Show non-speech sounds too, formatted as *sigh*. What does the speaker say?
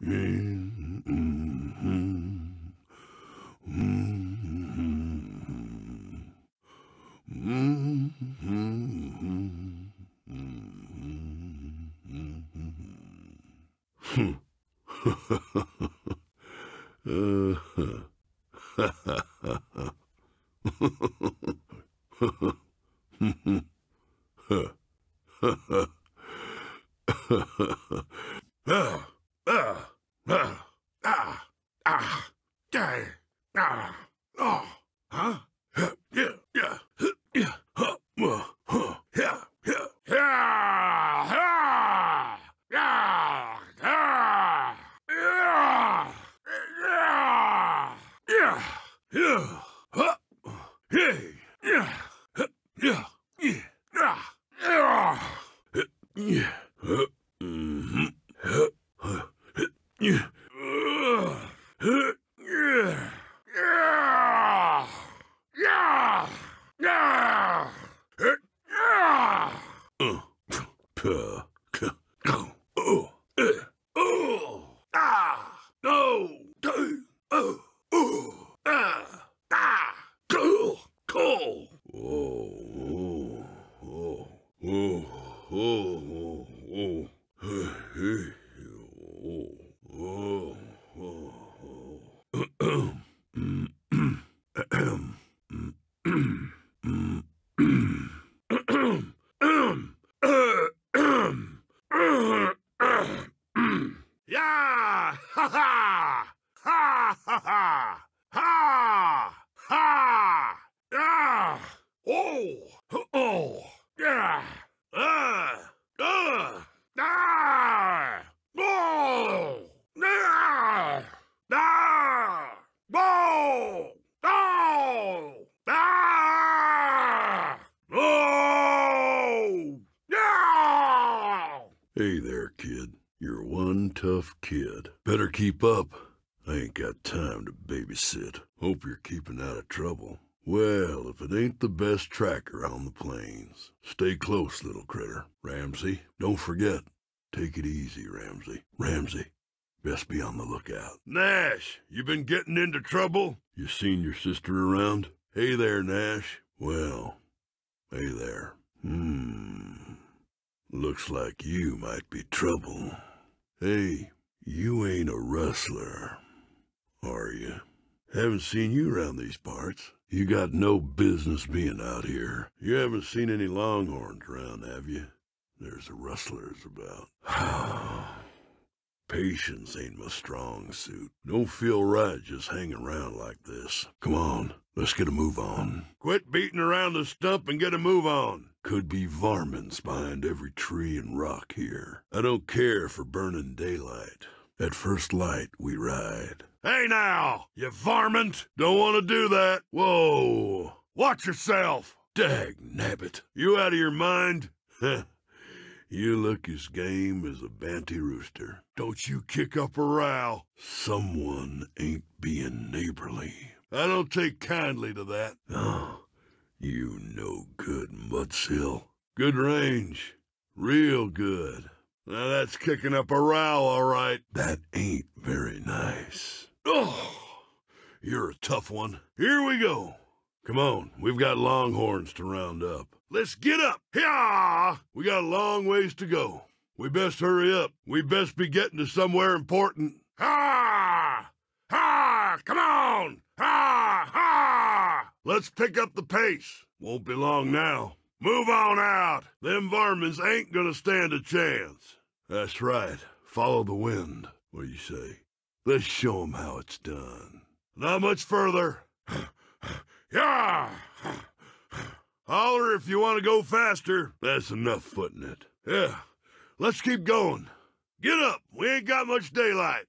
ah. Ugh. Ugh. Ah. Ah. Day. Ah. Oh. Huh? Yeah. Yeah. Yeah. Huh. Huh. Yeah. Yeah. Yeah. Yeah. Yeah. Yeah. Yeah. Yeah. Yeah. Huh. Hey. Yeah. Yeah. Puh. Kuh. Oh. Oh. Eh. Oh. Ah. No. Do. Oh. Oh. Ah. Ah. Cool. Cool. Oh. Oh. Oh. Oh. Oh. Oh. Oh. Oh. Oh. Ha ha ha! Ha! Ha! Ah! Oh! Oh! Yeah! Ah! Ah! Ah! Oh! Ah! Ah! Oh! Oh! Ah! Oh! Yeah! Hey there, kid. You're one tough kid. Better keep up. I ain't got time to babysit. Hope you're keeping out of trouble. Well, if it ain't the best tracker on the plains. Stay close, little critter. Ramsey, don't forget. Take it easy, Ramsey. Ramsey, best be on the lookout. Nash, you been getting into trouble? You seen your sister around? Hey there, Nash. Well, hey there. Hmm. Looks like you might be trouble. Hey, you ain't a rustler are you? Haven't seen you around these parts. You got no business being out here. You haven't seen any longhorns around, have you? There's the rustlers about. *sighs* Patience ain't my strong suit. Don't feel right just hanging around like this. Come on, let's get a move on. Quit beating around the stump and get a move on. Could be varmints behind every tree and rock here. I don't care for burning daylight. At first light, we ride. Hey now, you varmint! Don't want to do that. Whoa! Watch yourself! Dag nabbit! You out of your mind? *laughs* you look as game as a banty rooster. Don't you kick up a row. Someone ain't being neighborly. I don't take kindly to that. Oh, you no good, Mudsill. Good range. Real good. Now that's kicking up a row, all right. That ain't very nice. Oh, you're a tough one. Here we go. Come on, we've got longhorns to round up. Let's get up. Yeah, we got a long ways to go. We best hurry up. We best be getting to somewhere important. Ha! Ha! Come on! Ha! Ha! Let's pick up the pace. Won't be long now. Move on out. Them varmints ain't gonna stand a chance. That's right. Follow the wind, what do you say? Let's show 'em how it's done. Not much further. *sighs* yeah! *sighs* Holler if you want to go faster. That's enough footing it. Yeah, let's keep going. Get up. We ain't got much daylight.